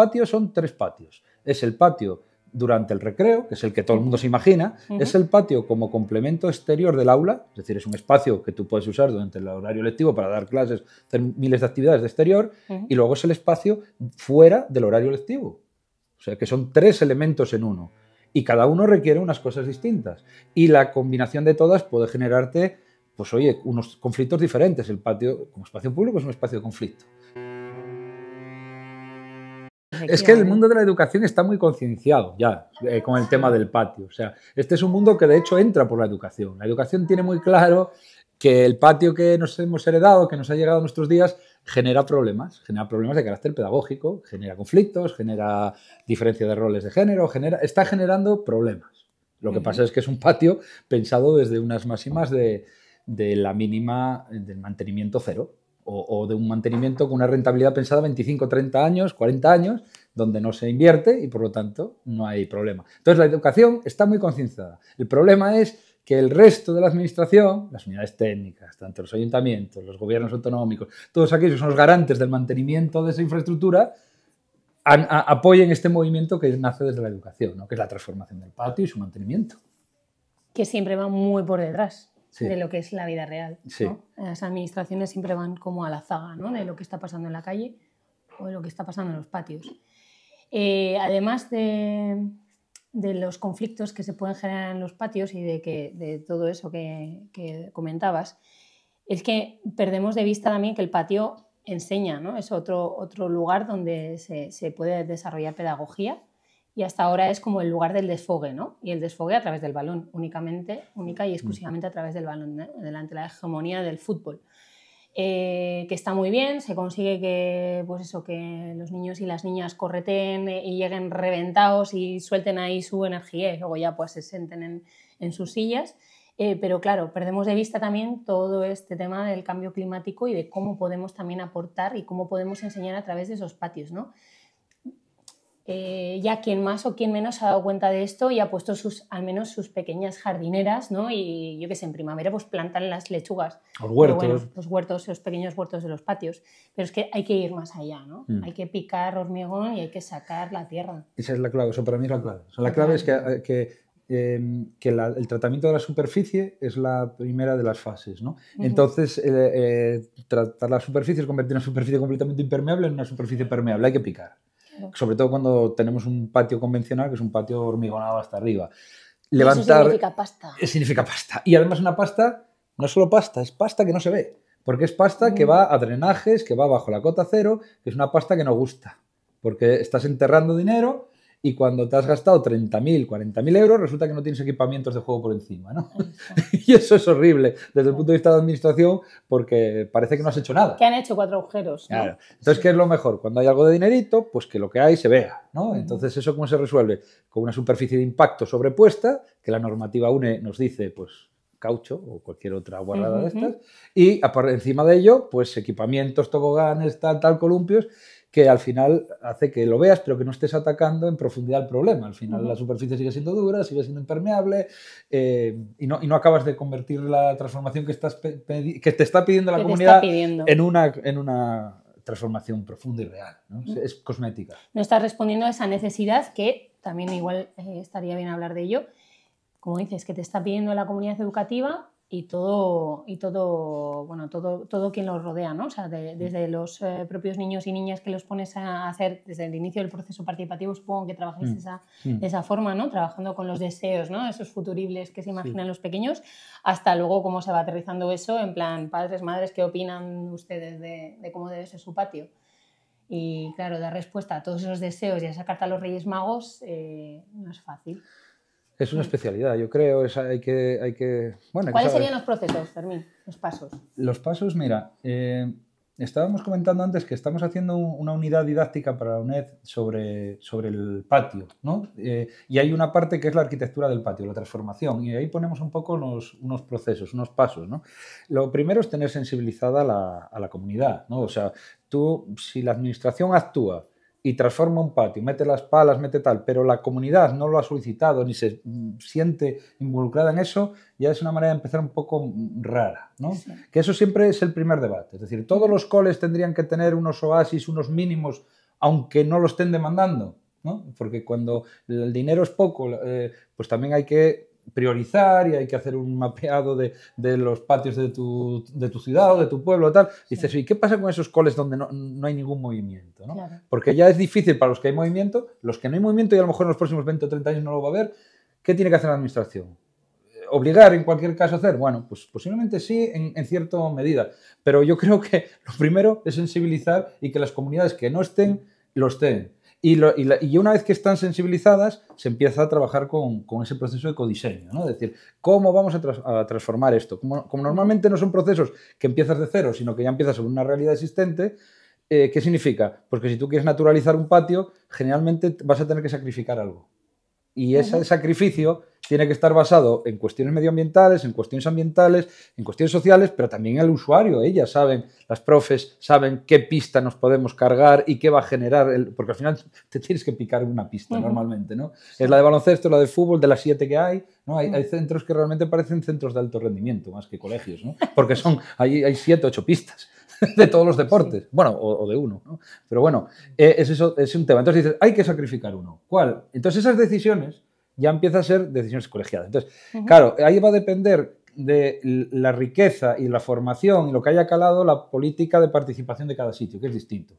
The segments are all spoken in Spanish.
patio son tres patios. Es el patio durante el recreo, que es el que todo el mundo se imagina, es el patio como complemento exterior del aula, es decir, es un espacio que tú puedes usar durante el horario lectivo para dar clases, hacer miles de actividades de exterior, y luego es el espacio fuera del horario lectivo. O sea, que son tres elementos en uno, y cada uno requiere unas cosas distintas, y la combinación de todas puede generarte, pues oye, unos conflictos diferentes. El patio como espacio público es un espacio de conflicto es que el ¿eh? mundo de la educación está muy concienciado ya eh, con el tema del patio. O sea, este es un mundo que de hecho entra por la educación. La educación tiene muy claro que el patio que nos hemos heredado, que nos ha llegado a nuestros días, genera problemas, genera problemas de carácter pedagógico, genera conflictos, genera diferencia de roles de género, está generando problemas. Lo que pasa es que es un patio pensado desde unas máximas de la mínima, del mantenimiento cero o, de un mantenimiento con una rentabilidad pensada 25, 30 años, 40 años, donde no se invierte y por lo tanto no hay problema. Entonces la educación está muy concienciada. El problema es que el resto de la administración, las unidades técnicas, tanto los ayuntamientos, los gobiernos autonómicos, todos aquellos que son los garantes del mantenimiento de esa infraestructura, apoyen este movimiento que nace desde la educación, que es la transformación del patio y su mantenimiento. Que siempre va muy por detrás de lo que es la vida real. Las administraciones siempre van como a la zaga de lo que está pasando en la calle o de lo que está pasando en los patios. Eh, además de, los conflictos que se pueden generar en los patios y de, que, de todo eso que, comentabas, es que perdemos de vista también que el patio enseña, ¿no? Es otro, otro lugar donde se, puede desarrollar pedagogía y hasta ahora es como el lugar del desfogue, ¿no? Y el desfogue a través del balón, únicamente, única y mm. exclusivamente a través del balón, ¿eh? delante de la hegemonía del fútbol. Eh, que está muy bien, se consigue que, pues eso, que los niños y las niñas correten eh, y lleguen reventados y suelten ahí su energía y luego ya pues se senten en, sus sillas. pero claro, perdemos de vista también todo este tema del cambio climático y de cómo podemos también aportar y cómo podemos enseñar a través de esos patios, ¿no? Eh, ya quien más o quien menos ha dado cuenta de esto y ha puesto sus, al menos sus pequeñas jardineras, ¿no? Y yo que sé, en primavera pues plantan las lechugas. Los huertos. los pequeños huertos de los patios. Pero es que hay que ir más allá, ¿no? Mm. Hay que picar hormigón y hay que sacar la tierra. Esa es la clave, eso para mí es la clave. la clave es que, em, el tratamiento de la superficie es la primera de las fases, ¿no? Entonces, eh, eh, tratar la superficie es convertir una superficie completamente impermeable en una superficie permeable, hay que picar sobre todo cuando tenemos un patio convencional, que es un patio hormigonado hasta arriba. Levantar, Eso significa pasta. Eh, significa pasta. Y además una pasta, no es solo pasta, es pasta que no se ve. Porque es pasta que mm. va a drenajes, que va bajo la cota cero, que es una pasta que no gusta. Porque estás enterrando dinero y cuando te has gastado 30.000, 40.000 euros, resulta que no tienes equipamientos de juego por encima, ¿no? y eso es horrible desde el punto de vista de administración porque parece que no has hecho nada. Que han hecho cuatro agujeros. ¿no? Entonces, ¿qué es lo mejor? Cuando hay algo de dinerito, pues que lo que hay se vea, ¿no? Entonces, ¿eso cómo se resuelve? Con una superficie de impacto sobrepuesta, que la normativa UNE nos dice, pues caucho o cualquier otra guardada de estas, y encima de ello, pues equipamientos, toboganes, tal, tal, columpios, que al final hace que lo veas, pero que no estés atacando en profundidad el problema. Al final la superficie sigue siendo dura, sigue siendo impermeable eh, y, no, acabas de convertir la transformación que, te está pidiendo la comunidad En, una, en una transformación profunda y real. Es cosmética. No estás respondiendo a esa necesidad que también igual eh, estaría bien hablar de ello. Como dices, que te está pidiendo la comunidad educativa y todo, y todo, bueno, todo, todo quien los rodea, ¿no? O sea, mm. desde los eh, propios niños y niñas que los pones a hacer desde el inicio del proceso participativo, pongo que trabajáis mm. esa, de mm. esa forma, ¿no? Trabajando con los deseos, ¿no? Esos futuribles que se imaginan los pequeños, hasta luego cómo se va aterrizando eso, en plan, padres, madres, ¿qué opinan ustedes de, cómo debe ser su patio? Y claro, dar respuesta a todos esos deseos y a esa carta a los Reyes Magos eh, no es fácil. Es una mm. especialidad, yo creo. hay que, hay que, ¿Cuáles serían los procesos, Fermín? Los pasos. Los pasos, mira, eh, estábamos comentando antes que estamos haciendo una unidad didáctica para la UNED sobre, sobre el patio, ¿no? Eh, y hay una parte que es la arquitectura del patio, la transformación, y ahí ponemos un poco unos procesos, unos pasos, ¿no? Lo primero es tener sensibilizada a la comunidad, ¿no? O sea, tú, si la administración actúa y transforma un patio, mete las palas, mete tal, pero la comunidad no lo ha solicitado ni se mm, siente involucrada en eso, ya es una manera de empezar un poco mm, rara. ¿no? Que eso siempre es el primer debate. Es decir, todos los coles tendrían que tener unos oasis, unos mínimos, aunque no lo estén demandando. Porque cuando el dinero es poco, eh, pues también hay que priorizar y hay que hacer un mapeado de, los patios de tu, ciudad o de tu pueblo, tal. dices, ¿y qué pasa con esos coles donde no, hay ningún movimiento? Porque ya es difícil para los que hay movimiento, los que no hay movimiento y a lo mejor en los próximos 20 o 30 años no lo va a haber, ¿qué tiene que hacer la administración? Eh, obligar en cualquier caso a hacer? Bueno, pues posiblemente sí, en, en, cierta medida. Pero yo creo que lo primero es sensibilizar y que las comunidades que no estén, lo estén. Y, una vez que están sensibilizadas, se empieza a trabajar con, ese proceso de codiseño, ¿no? Es decir, ¿cómo vamos a, transformar esto? Como, normalmente no son procesos que empiezas de cero, sino que ya empiezas sobre una realidad existente, eh, ¿qué significa? porque pues si tú quieres naturalizar un patio, generalmente vas a tener que sacrificar algo. Y ese sacrificio tiene que estar basado en cuestiones medioambientales, en cuestiones ambientales, en cuestiones sociales, pero también el usuario. Ellas saben, las profes saben qué pista nos podemos cargar y qué va a generar, porque al final te tienes que picar una pista normalmente, ¿no? Es la de baloncesto, la de fútbol, de las siete que hay, ¿no? Hay, hay, mm. centros que realmente parecen centros de alto rendimiento, más que colegios, ¿no? Porque son, hay, hay siete, ocho pistas de todos los deportes, bueno, o, de uno, ¿no? Pero bueno, eh, eso, es un tema. Entonces dices, hay que sacrificar uno. ¿Cuál? Entonces esas decisiones ya empieza a ser decisiones colegiadas. Entonces, claro, ahí va a depender de la riqueza y la formación y lo que haya calado la política de participación de cada sitio, que es distinto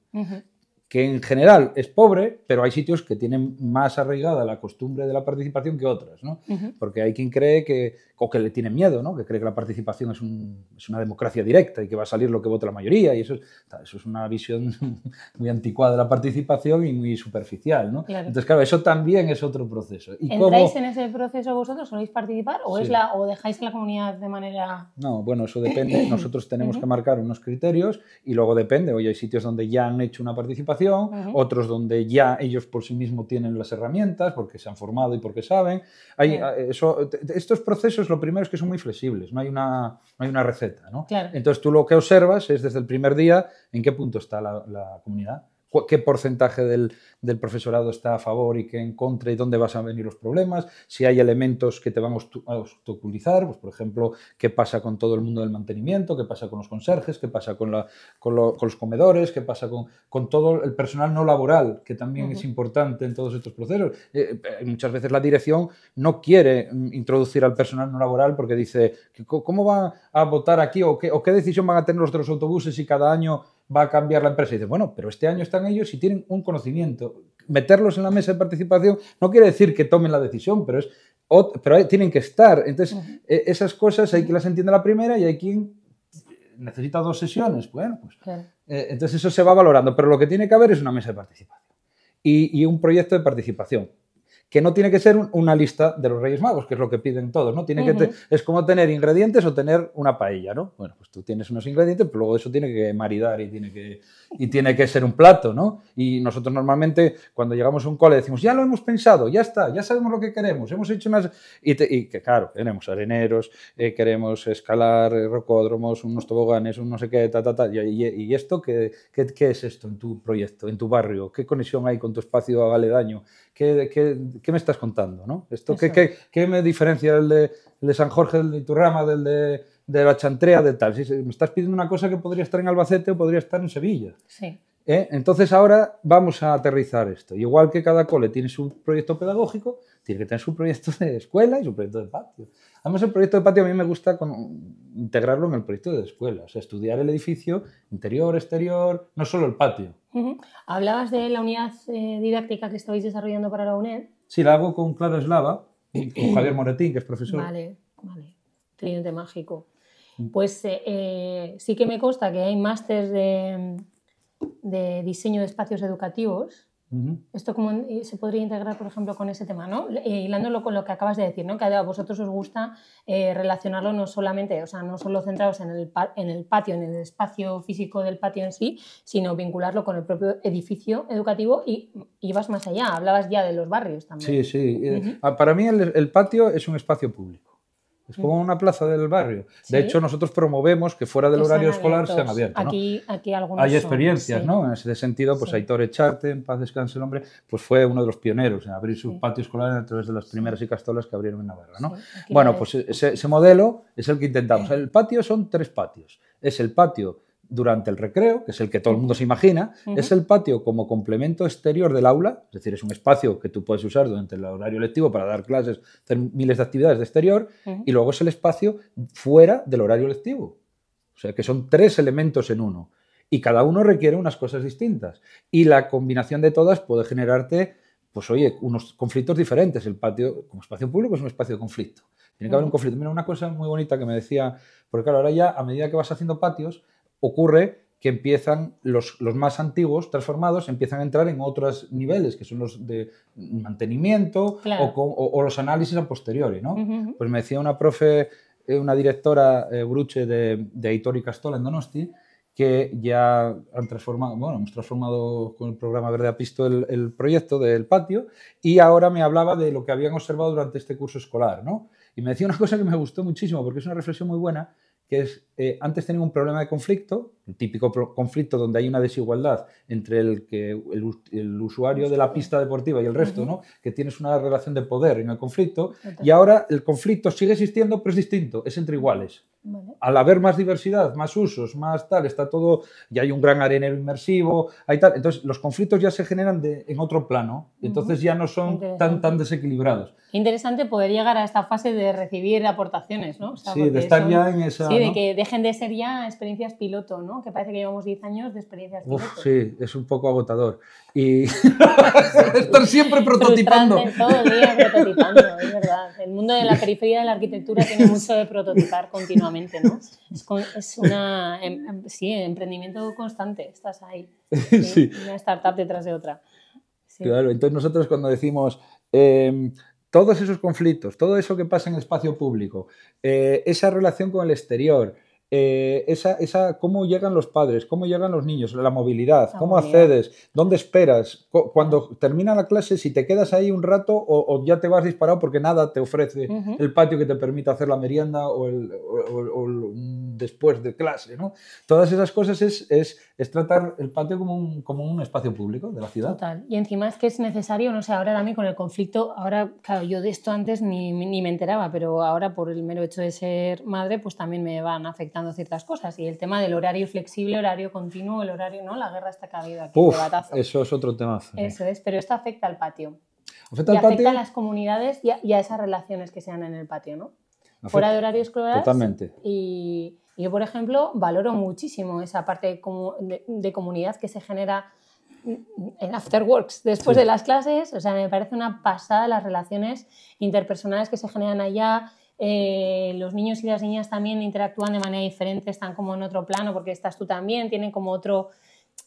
que en general es pobre, pero hay sitios que tienen más arraigada la costumbre de la participación que otras, ¿no? Porque hay quien cree que, o que le tiene miedo, ¿no? Que cree que la participación es, un, es, una democracia directa y que va a salir lo que vota la mayoría, y eso, eso es una visión muy anticuada de la participación y muy superficial, ¿no? Entonces, claro, eso también es otro proceso. ¿Y ¿Entráis en ese proceso vosotros? ¿Soléis participar o, es la, o dejáis la comunidad de manera...? No, bueno, eso depende. Nosotros tenemos que marcar unos criterios y luego depende. Oye, hay sitios donde ya han hecho una participación otros donde ya ellos por sí mismos tienen las herramientas porque se han formado y porque saben. Eh, estos procesos lo primero es que son muy flexibles, no hay una, no hay una receta. ¿no? Entonces tú lo que observas es desde el primer día en qué punto está la comunidad qué porcentaje del, profesorado está a favor y qué en contra y dónde vas a venir los problemas, si hay elementos que te van a obstaculizar, pues por ejemplo, qué pasa con todo el mundo del mantenimiento, qué pasa con los conserjes, qué pasa con, los comedores, qué pasa con, todo el personal no laboral, que también es importante en todos estos procesos. Eh, eh, muchas veces la dirección no quiere mm, introducir al personal no laboral porque dice, ¿cómo van a votar aquí o qué, o qué decisión van a tener los de los autobuses si cada año va a cambiar la empresa. Y dice, bueno, pero este año están ellos y tienen un conocimiento. Meterlos en la mesa de participación no quiere decir que tomen la decisión, pero es pero tienen que estar. Entonces, e-, esas cosas hay quien las entiende la primera y hay quien necesita dos sesiones. Bueno, pues. E-, entonces, eso se va valorando, pero lo que tiene que haber es una mesa de participación y un proyecto de participación que no tiene que ser una lista de los Reyes Magos, que es lo que piden todos, ¿no? Tiene que es como tener ingredientes o tener una paella, ¿no? Bueno, pues tú tienes unos ingredientes, pero luego eso tiene que maridar y tiene que, y tiene que ser un plato, ¿no? Y nosotros normalmente cuando llegamos a un cole decimos, ya lo hemos pensado, ya está, ya sabemos lo que queremos, hemos hecho unas... Y, que claro, tenemos areneros, eh, queremos escalar eh, rocódromos, unos toboganes, un no sé qué, ta, ta, ta. ¿Y, esto ¿qué, es esto en tu proyecto, en tu barrio? ¿Qué conexión hay con tu espacio a qué ¿qué me estás contando? ¿no? Esto, ¿qué, me diferencia el de, San Jorge, del de Iturrama, del de de la chantrea, de tal. Si me estás pidiendo una cosa que podría estar en Albacete o podría estar en Sevilla. Sí. ¿Eh? Entonces ahora vamos a aterrizar esto. Igual que cada cole tiene su proyecto pedagógico, tiene que tener su proyecto de escuela y su proyecto de patio. Además, el proyecto de patio a mí me gusta integrarlo en el proyecto de escuela, o sea, estudiar el edificio, interior, exterior, no solo el patio. Hablabas de la unidad eh, didáctica que estabais desarrollando para la UNED. Sí, la hago con Clara Eslava y con Javier Moretín, que es profesor. Vale, vale. Tridente mágico. Pues eh, sí que me consta que hay másteres de de diseño de espacios educativos. Esto como eh, se podría integrar, por ejemplo, con ese tema, ¿no? Eh, Hilándolo con lo que acabas de decir, ¿no? Que a vosotros os gusta eh, relacionarlo no solamente, o sea, no solo centrados en el, en el patio, en el espacio físico del patio en sí, sino vincularlo con el propio edificio educativo y ibas más allá, hablabas ya de los barrios también. Sí, sí. Ah, para mí el patio es un espacio público. Es como una plaza del barrio. De hecho, nosotros promovemos que fuera del horario escolar sean abiertos. Aquí, Hay experiencias, ¿no? En ese sentido, pues Aitor Echarte, en paz descanse el hombre, pues fue uno de los pioneros en abrir su patio escolar a través de las primeras icastolas que abrieron en Navarra, ¿no? Bueno, pues ese, ese modelo es el que intentamos. El patio son tres patios. Es el patio durante el recreo, que es el que todo el mundo se imagina, es el patio como complemento exterior del aula, es decir, es un espacio que tú puedes usar durante el horario lectivo para dar clases, hacer miles de actividades de exterior, y luego es el espacio fuera del horario lectivo. O sea, que son tres elementos en uno, y cada uno requiere unas cosas distintas, y la combinación de todas puede generarte, pues oye, unos conflictos diferentes. El patio como espacio público es un espacio de conflicto. Tiene que haber un conflicto. Mira, una cosa muy bonita que me decía, porque claro, ahora ya a medida que vas haciendo patios, ocurre que empiezan los, más antiguos transformados, empiezan a entrar en otros niveles, que son los de mantenimiento o, los análisis a posteriori. ¿no? Pues me decía una profe, eh, una directora eh, Bruche de, de Aitor y Castola en Donosti, que ya han transformado, bueno, hemos transformado con el programa Verde Apisto el, el, proyecto del patio y ahora me hablaba de lo que habían observado durante este curso escolar, ¿no? Y me decía una cosa que me gustó muchísimo porque es una reflexión muy buena, que es eh, antes tenían un problema de conflicto, el típico conflicto donde hay una desigualdad entre el, que, el, usuario de la pista deportiva y el resto, ¿no? que tienes una relación de poder en el conflicto, y ahora el conflicto sigue existiendo, pero es distinto, es entre iguales. Al haber más diversidad, más usos, más tal, está todo, ya hay un gran arenero inmersivo, hay tal. Entonces, los conflictos ya se generan en otro plano, entonces ya no son tan, tan desequilibrados. Interesante poder llegar a esta fase de recibir aportaciones, ¿no? sí, de estar ya en esa. Sí, de que de ser ya experiencias piloto, ¿no? Que parece que llevamos 10 años de experiencias piloto. Uf, sí, es un poco agotador. Y estar siempre prototipando. el mundo de la periferia de la arquitectura tiene mucho de prototipar continuamente, ¿no? Es, una, em, em, sí, emprendimiento constante, estás ahí. Una startup detrás de otra. Claro, entonces nosotros cuando decimos... Em, todos esos conflictos, todo eso que pasa en el espacio público, eh, esa relación con el exterior, eh, esa, esa, cómo llegan los padres, cómo llegan los niños, la movilidad, cómo accedes, dónde esperas, cuando termina la clase, si te quedas ahí un rato o, ya te vas disparado porque nada te ofrece el patio que te permita hacer la merienda o, el, después de clase, ¿no? Todas esas cosas es, es, tratar el patio como un, como un espacio público de la ciudad. Total. Y encima es que es necesario, no sé, ahora mí con el conflicto, ahora, claro, yo de esto antes ni, me enteraba, pero ahora por el mero hecho de ser madre, pues también me van afectando ciertas cosas. Y el tema del horario flexible, horario continuo, el horario, ¿no? La guerra está cabida aquí, Eso es otro tema. Eso es, pero esto afecta al patio. Afecta y afecta a las comunidades y a, esas relaciones que se dan en el patio, ¿no? Fuera de horarios escolar. Totalmente. Y, yo, por ejemplo, valoro muchísimo esa parte de, comunidad que se genera en afterworks, después de las clases. O sea, me parece una pasada las relaciones interpersonales que se generan allá. Eh, los niños y las niñas también interactúan de manera diferente, están como en otro plano porque estás tú también, tienen como otro,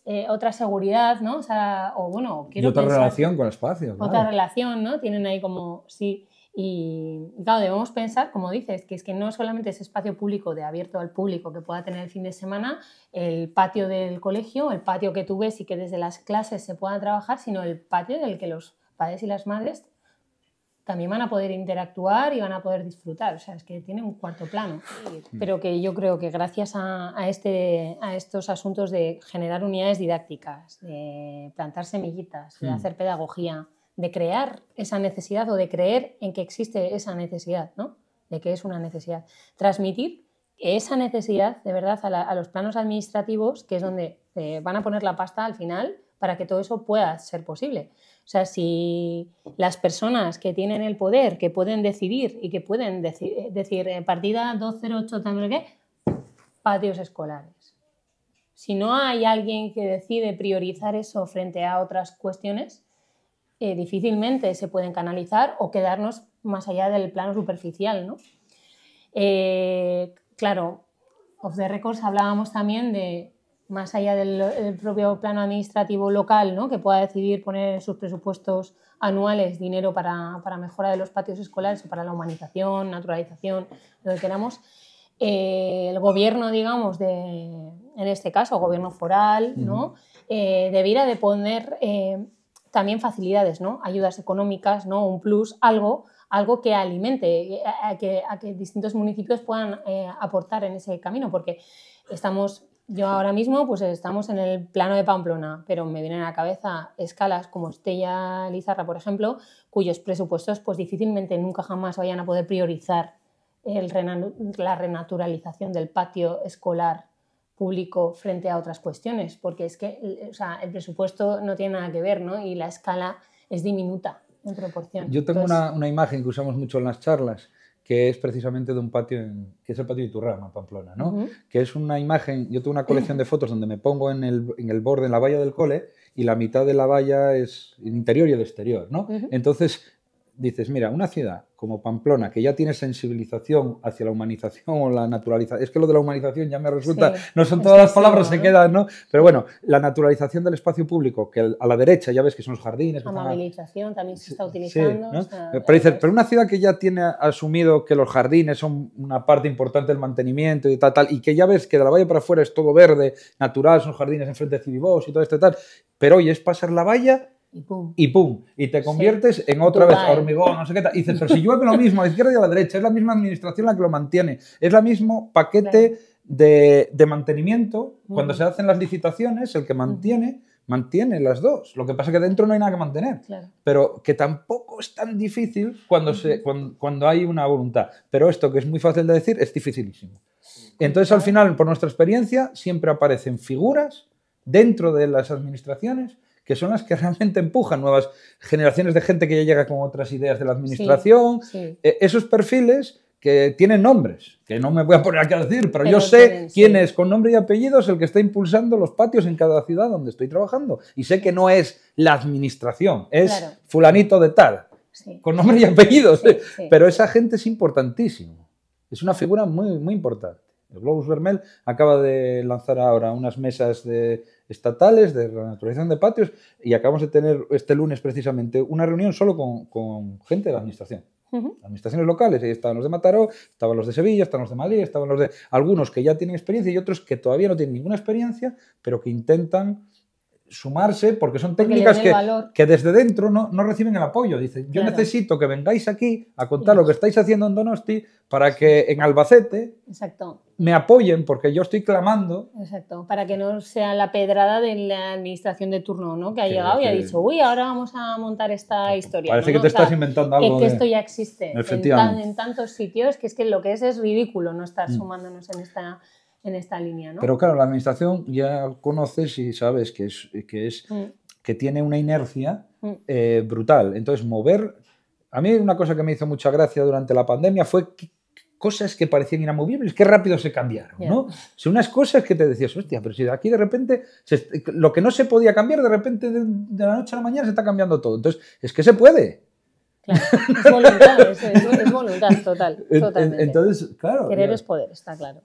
eh, otra seguridad, ¿no? O, sea, o bueno, y otra relación con el espacio. Otra relación, ¿no? Tienen ahí como, sí. Y, claro, debemos pensar, como dices, que es que no solamente ese espacio público de abierto al público que pueda tener el fin de semana, el patio del colegio, el patio que tú ves y que desde las clases se pueda trabajar, sino el patio en el que los padres y las madres también van a poder interactuar y van a poder disfrutar. O sea, es que tiene un cuarto plano. Mm. Pero que yo creo que gracias este, a estos asuntos de generar unidades didácticas, de plantar semillitas, de mm. hacer pedagogía, de crear esa necesidad o de creer en que existe esa necesidad, ¿no? De que es una necesidad. Transmitir esa necesidad, de verdad, a, los planos administrativos, que es donde eh, van a poner la pasta al final, para que todo eso pueda ser posible. O sea, si las personas que tienen el poder, que pueden decidir y que pueden eh, decir eh, partida 208, también qué, patios escolares. Si no hay alguien que decide priorizar eso frente a otras cuestiones, eh, difícilmente se pueden canalizar o quedarnos más allá del plano superficial. ¿no? Eh, claro, off the records hablábamos también de más allá del, propio plano administrativo local, ¿no? que pueda decidir poner en sus presupuestos anuales dinero para, para mejora de los patios escolares o para la humanización, naturalización, lo que queramos. Eh, el gobierno, digamos, de, en este caso, gobierno foral, ¿no? debiera de poner también facilidades, ¿no? Ayudas económicas, ¿no? Un plus, algo, algo que alimente, eh, a que, distintos municipios puedan eh, aportar en ese camino, porque estamos, yo ahora mismo, pues estamos en el plano de Pamplona, pero me vienen a la cabeza escalas como Estella Lizarra, por ejemplo, cuyos presupuestos, pues difícilmente nunca jamás vayan a poder priorizar la renaturalización del patio escolar público frente a otras cuestiones, porque es que eh, el presupuesto no tiene nada que ver ¿no? y la escala es diminuta en proporción. Yo tengo una, imagen que usamos mucho en las charlas, que es precisamente de un patio, en, que es el patio de Iturrama, Pamplona, que es una imagen, yo tengo una colección de fotos donde me pongo en el, borde, en la valla del cole, y la mitad de la valla es interior y exterior, ¿no? Entonces, dices, mira, una ciudad como Pamplona, que ya tiene sensibilización hacia la humanización o la naturalización, es que lo de la humanización ya me resulta, no son todas las palabras, se quedan, ¿no? Pero bueno, la naturalización del espacio público, que a la derecha ya ves que son los jardines. Amabilización también se está utilizando. pero dices, pero una ciudad que ya tiene asumido que los jardines son una parte importante del mantenimiento y tal, tal, y que ya ves que de la valla para afuera es todo verde, natural, son jardines enfrente de Cibibos y todo esto y tal, pero hoy es pasar la valla y pum. Y te conviertes en otra vez hormigón, no sé qué tal. Y dices, pero si hago lo mismo, a la izquierda y a la derecha, es la misma administración la que lo mantiene, es el mismo paquete de, mantenimiento. Cuando mm. se hacen las licitaciones, el que mantiene, mantiene las dos. Lo que pasa es que dentro no hay nada que mantener. Pero que tampoco es tan difícil cuando, se, cuando hay una voluntad. Pero esto que es muy fácil de decir, es dificilísimo. Entonces, al final, por nuestra experiencia, siempre aparecen figuras dentro de las administraciones que son las que realmente empujan nuevas generaciones de gente que ya llega con otras ideas de la administración. Eh, esos perfiles que tienen nombres, que no me voy a poner aquí a decir, pero, yo sé quién es con nombre y apellidos el que está impulsando los patios en cada ciudad donde estoy trabajando. Y sé que no es la administración, es fulanito de tal, con nombre y apellidos pero esa gente es importantísimo, es una figura muy, muy importante. El Globus Vermel acaba de lanzar ahora unas mesas de estatales de renaturalización de patios y acabamos de tener este lunes precisamente una reunión solo con, gente de la administración. Administraciones locales, ahí estaban los de Mataró, estaban los de Sevilla, estaban los de Madrid, estaban los de algunos que ya tienen experiencia y otros que todavía no tienen ninguna experiencia, pero que intentan sumarse porque son técnicas que, que, desde dentro no, reciben el apoyo. Dicen, yo necesito que vengáis aquí a contar lo que estáis haciendo en Donosti para que en Albacete Exacto me apoyen porque yo estoy clamando. Exacto, para que no sea la pedrada de la administración de turno, ¿no? Que ha llegado y ha dicho, uy, ahora vamos a montar esta historia. Parece que te estás inventando algo. Que, esto ya existe en, en, tantos sitios que es que lo que es es ridículo no estar mm. sumándonos en esta en esta línea, ¿no? Pero claro, la administración ya conoces y sabes que es que es mm. que tiene una inercia mm. eh, brutal. Entonces mover a mí una cosa que me hizo mucha gracia durante la pandemia fue cosas que parecían inamovibles, qué rápido se cambiaron, ¿no? Son unas cosas que te decías, hostia, pero si aquí de repente lo que no se podía cambiar, de repente de, la noche a la mañana se está cambiando todo. Entonces, es que se puede. Claro, es voluntad, es, voluntad total, totalmente. Entonces, claro. Querer es poder, está claro.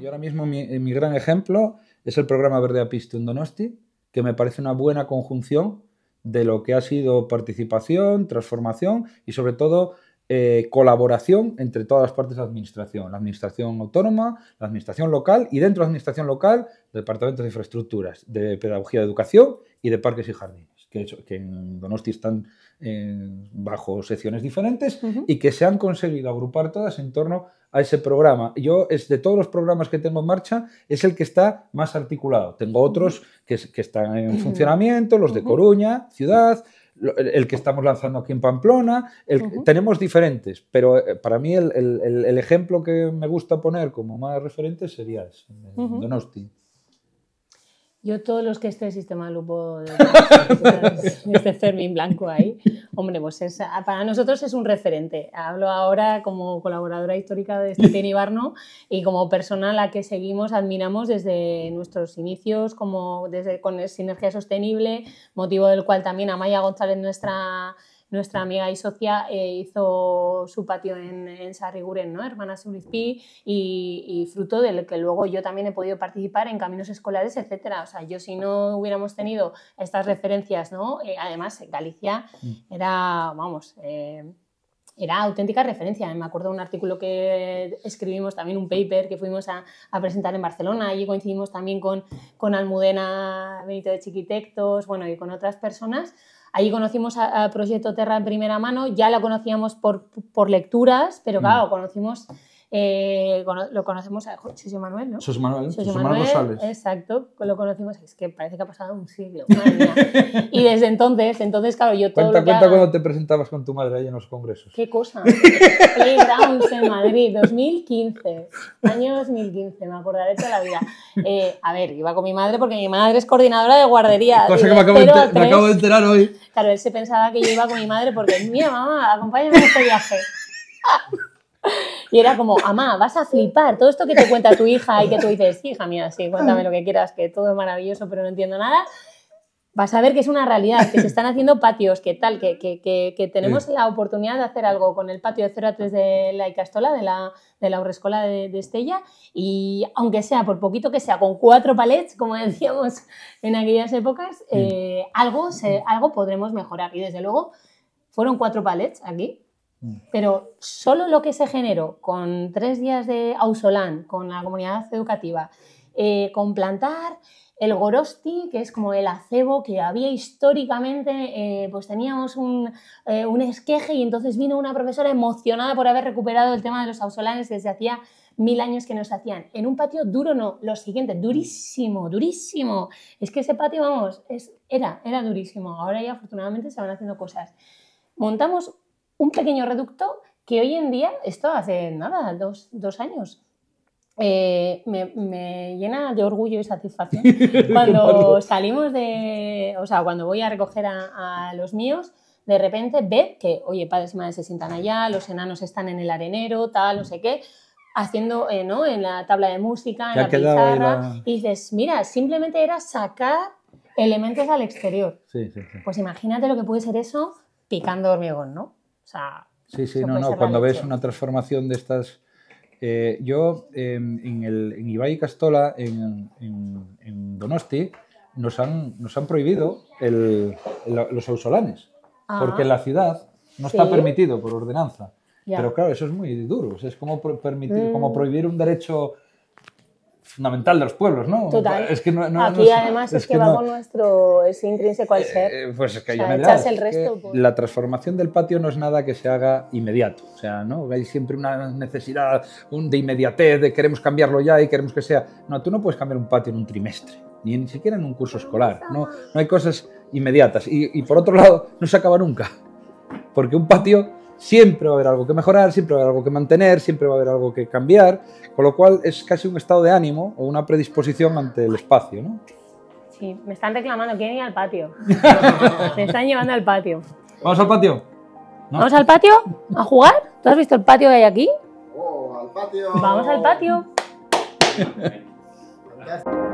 Y ahora mismo mi, gran ejemplo es el programa Verde a en Donosti, que me parece una buena conjunción de lo que ha sido participación, transformación y sobre todo eh, colaboración entre todas las partes de la administración, la administración autónoma, la administración local y dentro de la administración local, departamentos de infraestructuras, de pedagogía de educación y de parques y jardines, que, que en Donosti están eh, bajo secciones diferentes y que se han conseguido agrupar todas en torno a ese programa. Yo, es de todos los programas que tengo en marcha, es el que está más articulado. Tengo otros que, están en funcionamiento, los de Coruña, Ciudad el que estamos lanzando aquí en Pamplona. Tenemos diferentes, pero eh, para mí el, el, ejemplo que me gusta poner como más referente sería el Donosti. Yo todos los que este sistema lupo, este Fermín Blanco ahí, hombre, pues para nosotros es un referente. Hablo ahora como colaboradora histórica de este Ibarno y como persona a la que seguimos, admiramos desde nuestros inicios, como desde con Sinergia Sostenible, motivo del cual también Amaya González, nuestra nuestra amiga y socia eh, hizo su patio en, en Sarriguren, ¿no? Hermanas Urizpi, y, y, fruto del que luego yo también he podido participar en caminos escolares, etcétera. O sea, yo si no hubiéramos tenido estas referencias, ¿no? Eh, además, Galicia mm. era, vamos, eh, era auténtica referencia. Me acuerdo de un artículo que escribimos también, un paper que fuimos a, presentar en Barcelona. y coincidimos también con, con Almudena Benito de Chiquitectos, bueno, y con otras personas. Allí conocimos a, Proyecto Terra en primera mano, ya la conocíamos por, por lecturas, pero claro, mm. conocimos eh, lo conocemos a José Manuel, ¿no? José Manuel, José Manuel, González. Exacto, lo conocimos, es que parece que ha pasado un siglo. y desde entonces, entonces, claro, yo todo. Cuenta, lo que cuenta cuando te presentabas con tu madre ahí en los congresos. Qué cosa. Playgrounds en Madrid, 2015, año 2015, me acordaré toda la vida. Eh, a ver, iba con mi madre porque mi madre es coordinadora de guardería. Cosa que me acabo, de enterar hoy. Claro, él se pensaba que yo iba con mi madre porque, mía, mamá, acompáñame en este viaje. Y era como, mamá, vas a flipar. Todo esto que te cuenta tu hija y que tú dices, hija mía, sí, cuéntame lo que quieras, que todo es maravilloso, pero no entiendo nada. Vas a ver que es una realidad, que se están haciendo patios, que tal, que, tenemos la oportunidad de hacer algo con el patio de 0 a de la Icastola, de la, de de, Estella, y aunque sea, por poquito que sea, con cuatro palets, como decíamos en aquellas épocas, eh, algo, algo podremos mejorar. Y desde luego, fueron cuatro palets aquí, pero solo lo que se generó con tres días de Ausolán, con la comunidad educativa, eh, con plantar el Gorosti, que es como el acebo que había históricamente, eh, pues teníamos eh, un, esqueje y entonces vino una profesora emocionada por haber recuperado el tema de los ausolanes desde hacía mil años que nos hacían. En un patio duro no, lo siguiente, durísimo, durísimo. Es que ese patio, vamos, era, era durísimo. Ahora ya afortunadamente se van haciendo cosas. Montamos un pequeño reducto que hoy en día, esto hace nada, dos, años, eh, me, llena de orgullo y satisfacción cuando salimos de, o sea, cuando voy a recoger a, los míos, de repente ve que, oye, padres y madres se sientan allá, los enanos están en el arenero, tal, no sé qué, haciendo, eh, ¿no? En la tabla de música, en la pizarra, y dices, mira, simplemente era sacar elementos al exterior. Sí, sí, sí. Pues imagínate lo que puede ser eso picando hormigón, ¿no? sí, sí, no, no. Cuando ves una transformación de estas. Eh, yo em, en, el, en Castola, en, Donosti, nos han, nos han prohibido los ausolanes, ah. porque en la ciudad no está permitido por ordenanza. Pero claro, eso es muy duro. es como, permitir, como mm. prohibir un derecho fundamental de los pueblos, ¿no? Total. Es que no, Aquí además es, que, vamos nuestro, es intrínseco al eh, ser. Eh, pues es que o sea, el resto. Pues. La transformación del patio no es nada que se haga inmediato, o sea, ¿no? Hay siempre una necesidad de inmediatez, de queremos cambiarlo ya y queremos que sea. No, tú no puedes cambiar un patio en un trimestre, ni, ni siquiera en un curso escolar, no, no hay cosas inmediatas. y por otro lado, no se acaba nunca, porque un patio Siempre va a haber algo que mejorar, siempre va a haber algo que mantener, siempre va a haber algo que cambiar, con lo cual es casi un estado de ánimo o una predisposición ante el espacio. ¿no? Sí, me están reclamando, quieren ir al patio. me están llevando al patio. ¿Vamos al patio? ¿Vamos al patio? ¿A jugar? ¿Tú has visto el patio de aquí? Oh, al patio. Vamos al patio.